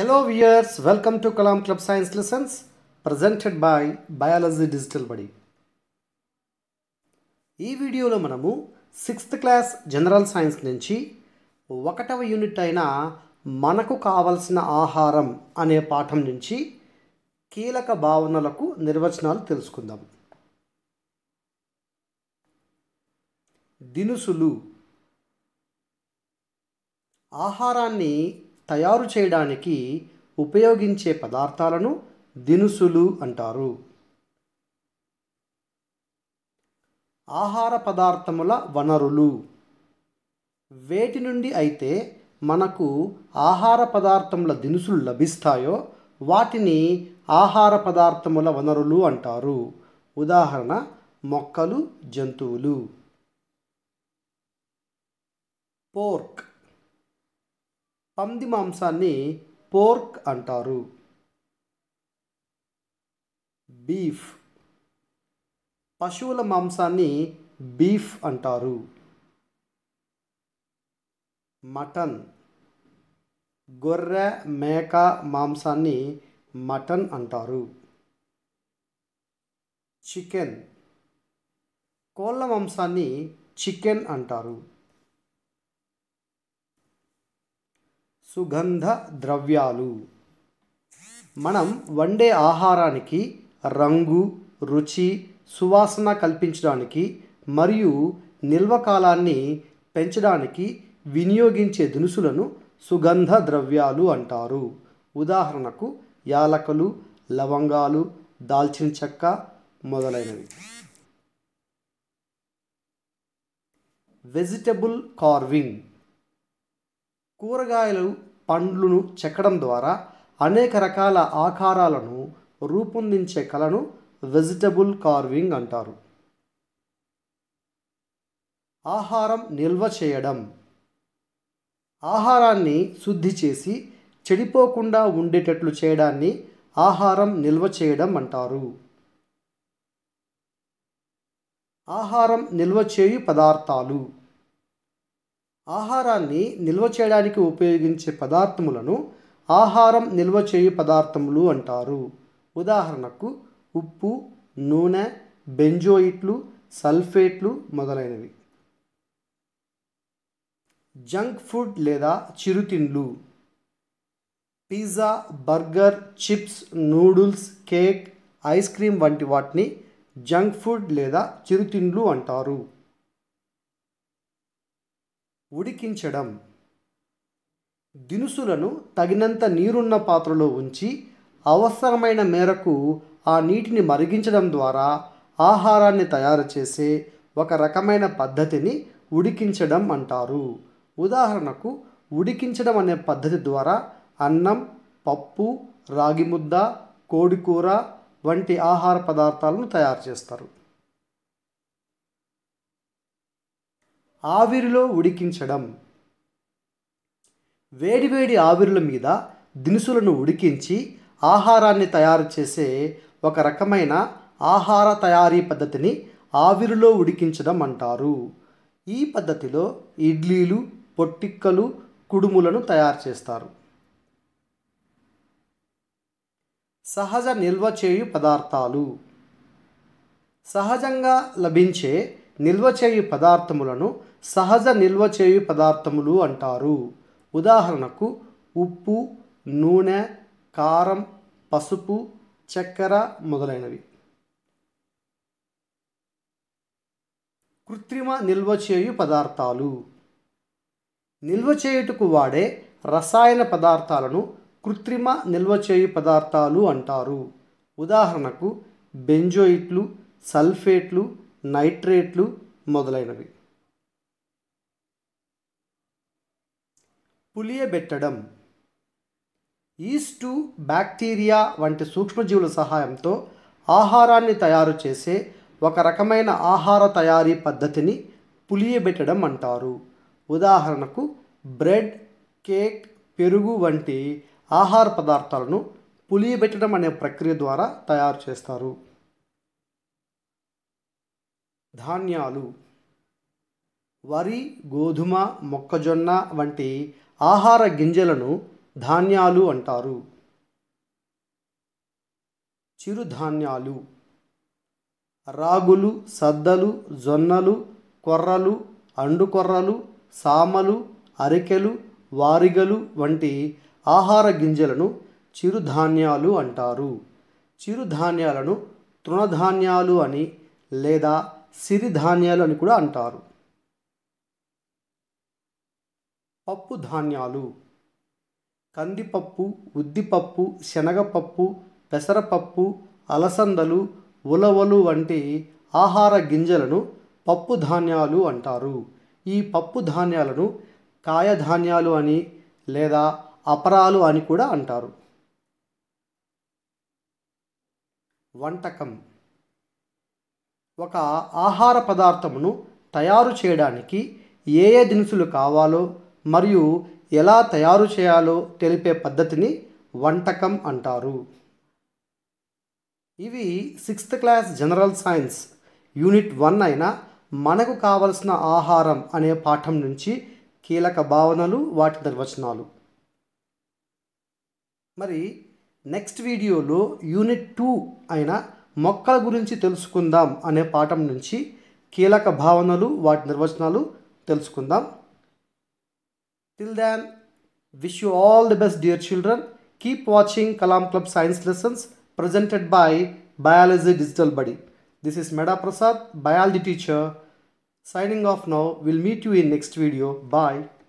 Hello viewers welcome to Kalam club science lessons presented by biology digital బడి ఈ వీడియోలో మనము సిక్స్త్ క్లాస్ జనరల్ సైన్స్ నుంచి ఒకటవ యూనిట్ అయిన మనకు కావలసిన ఆహారం అనే పాఠం నుంచి కీలక భావనలకు నిర్వచనాలు తెలుసుకుందాం దినుసులు ఆహారాన్ని తయారు చేయడానికి ఉపయోగించే పదార్థాలను దినుసులు అంటారు ఆహార పదార్థముల వనరులు వేటి నుండి అయితే మనకు ఆహార పదార్థముల దినుసులు లభిస్తాయో వాటిని ఆహార పదార్థముల వనరులు అంటారు ఉదాహరణ మొక్కలు జంతువులు పోర్క్ పంది మాంసాన్ని పోర్క్ అంటారు బీఫ్ పశువుల మాంసాన్ని బీఫ్ అంటారు మటన్ గొర్రె మేక మాంసాన్ని మటన్ అంటారు చికెన్ కోళ్ళ మాంసాన్ని చికెన్ అంటారు సుగంధ ద్రవ్యాలు మనం వండే ఆహారానికి రంగు రుచి సువాసన కల్పించడానికి మరియు నిల్వ కాలాన్ని పెంచడానికి వినియోగించే దినుసులను సుగంధ ద్రవ్యాలు అంటారు ఉదాహరణకు యాలకలు లవంగాలు దాల్చిన చెక్క మొదలైనవి వెజిటబుల్ కార్వింగ్ కూరగాయలు పండ్లను చెక్కడం ద్వారా అనేక రకాల ఆకారాలను రూపొందించే కళను వెజిటబుల్ కార్వింగ్ అంటారు ఆహారం నిల్వ చేయడం ఆహారాన్ని శుద్ధి చేసి చెడిపోకుండా ఉండేటట్లు చేయడాన్ని ఆహారం నిల్వ చేయడం అంటారు ఆహారం నిల్వ చేయు పదార్థాలు ఆహారాన్ని నిల్వ చేయడానికి ఉపయోగించే పదార్థములను ఆహారం నిల్వ చేయు పదార్థములు అంటారు ఉదాహరణకు ఉప్పు నూనె బెంజోయిట్లు సల్ఫేట్లు మొదలైనవి జంక్ ఫుడ్ లేదా చిరుతిండ్లు pizza burger chips noodles cake ice cream వంటి వాటిని జంక్ ఫుడ్ లేదా చిరుతిండ్లు అంటారు ఉడికించడం దినుసులను తగినంత నీరున్న పాత్రలో ఉంచి అవసరమైన మేరకు ఆ నీటిని మరిగించడం ద్వారా ఆహారాన్ని తయారు చేసే ఒక రకమైన పద్ధతిని ఉడికించడం అంటారు ఉదాహరణకు ఉడికించడం అనే పద్ధతి ద్వారా అన్నం పప్పు రాగి ముద్ద కోడికూర వంటి ఆహార పదార్థాలను తయారు చేస్తారు ఆవిరిలో ఉడికించడం వేడివేడి ఆవిరుల మీద దినుసులను ఉడికించి ఆహారాన్ని తయారు చేసే ఒక రకమైన ఆహార తయారీ పద్ధతిని ఆవిరిలో ఉడికించడం అంటారు ఈ పద్ధతిలో ఇడ్లీలు పొట్టిక్కలు కుడుములను తయారు చేస్తారు సహజ నిల్వ చేయు పదార్థాలు సహజంగా లభించే నిల్వ చేయు పదార్థములను సహజ నిల్వ చేయు పదార్థములు అంటారు ఉదాహరణకు ఉప్పు నూనె కారం పసుపు చక్కెర మొదలైనవి కృత్రిమ నిల్వ చేయు పదార్థాలు నిల్వ చేయుటకు వాడే రసాయన పదార్థాలను కృత్రిమ నిల్వ చేయు పదార్థాలు అంటారు ఉదాహరణకు బెంజోయిట్లు సల్ఫేట్లు నైట్రేట్లు మొదలైనవి పులియబెట్టడం ఈస్టు బ్యాక్టీరియా వంటి సూక్ష్మజీవుల సహాయంతో ఆహారాన్ని తయారు చేసే ఒక రకమైన ఆహార తయారీ పద్ధతిని పులియబెట్టడం అంటారు ఉదాహరణకు బ్రెడ్ కేక్ పెరుగు వంటి ఆహార పదార్థాలను పులియబెట్టడం అనే ప్రక్రియ ద్వారా తయారు చేస్తారు ధాన్యాలు వరి గోధుమ మొక్కజొన్న వంటి ఆహార గింజలను ధాన్యాలు అంటారు చిరుధాన్యాలు రాగులు సద్దలు జొన్నలు కొర్రలు అండుకొర్రలు సామలు అరికెలు వారిగలు వంటి ఆహార గింజలను చిరుధాన్యాలు అంటారు చిరుధాన్యాలను తృణధాన్యాలు అని లేదా సిరిధాన్యాలు అని కూడా అంటారు పప్పు ధాన్యాలు కందిపప్పు ఉద్దిపప్పు శనగపప్పు పెసరపప్పు అలసందలు ఉలవలు వంటి ఆహార గింజలను పప్పు ధాన్యాలు అంటారు ఈ పప్పు ధాన్యాలను కాయధాన్యాలు అని లేదా అపరాలు అని కూడా అంటారు వంటకం ఒక ఆహార పదార్థమును తయారు చేయడానికి ఏ ఏ దినుసులు కావాలో మరియు ఎలా తయారు చేయాలో తెలిపే పద్ధతిని వంటకం అంటారు ఇవి sixth class general science unit one అయిన మనకు కావలసిన ఆహారం అనే పాఠం నుంచి కీలక భావనలు వాటి నిర్వచనాలు మరి నెక్స్ట్ వీడియోలో యూనిట్ టూ అయిన మొక్కల గురించి తెలుసుకుందాం అనే పాఠం నుంచి కీలక భావనలు వాటి నిర్వచనాలు తెలుసుకుందాం Till then, wish you all the best dear children. Keep watching Kalam Club Science Lessons presented by Biology Digital Buddy. This is Meda Prasad, biology teacher. Signing off now. We'll meet you in next video. Bye.